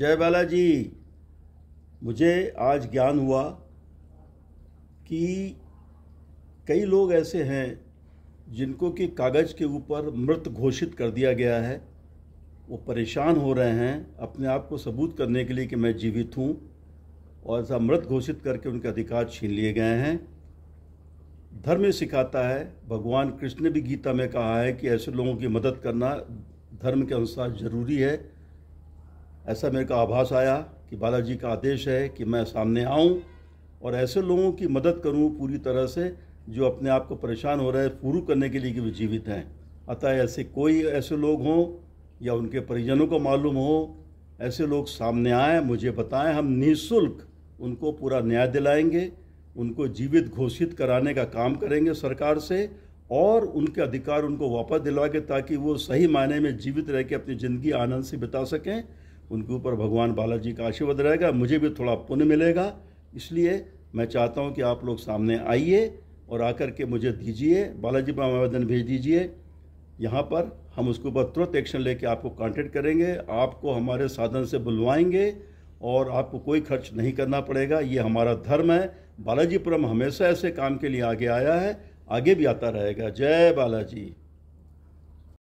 जय बाला जी मुझे आज ज्ञान हुआ कि कई लोग ऐसे हैं जिनको कि कागज़ के ऊपर मृत घोषित कर दिया गया है वो परेशान हो रहे हैं अपने आप को सबूत करने के लिए कि मैं जीवित हूँ और ऐसा मृत घोषित करके उनके अधिकार छीन लिए गए हैं धर्म सिखाता है भगवान कृष्ण ने भी गीता में कहा है कि ऐसे लोगों की मदद करना धर्म के अनुसार ज़रूरी है ऐसा मेरे को आभास आया कि बालाजी का आदेश है कि मैं सामने आऊं और ऐसे लोगों की मदद करूं पूरी तरह से जो अपने आप को परेशान हो रहे हैं पूर्व करने के लिए कि वे जीवित हैं अतः ऐसे कोई ऐसे लोग हों या उनके परिजनों को मालूम हो ऐसे लोग सामने आएँ मुझे बताएं हम निःशुल्क उनको पूरा न्याय दिलाएंगे उनको जीवित घोषित कराने का काम करेंगे सरकार से और उनके अधिकार उनको वापस दिलवा के ताकि वो सही मायने में जीवित रह के अपनी ज़िंदगी आनंद से बिता सकें उनके ऊपर भगवान बालाजी का आशीर्वाद रहेगा मुझे भी थोड़ा पुण्य मिलेगा इसलिए मैं चाहता हूँ कि आप लोग सामने आइए और आकर के मुझे दीजिए बालाजी पर आवेदन भेज दीजिए यहाँ पर हम उसके ऊपर तुरंत एक्शन लेके आपको कांटेक्ट करेंगे आपको हमारे साधन से बुलवाएंगे और आपको कोई खर्च नहीं करना पड़ेगा ये हमारा धर्म है बालाजीपुरम हमेशा ऐसे काम के लिए आगे आया है आगे भी आता रहेगा जय बालाजी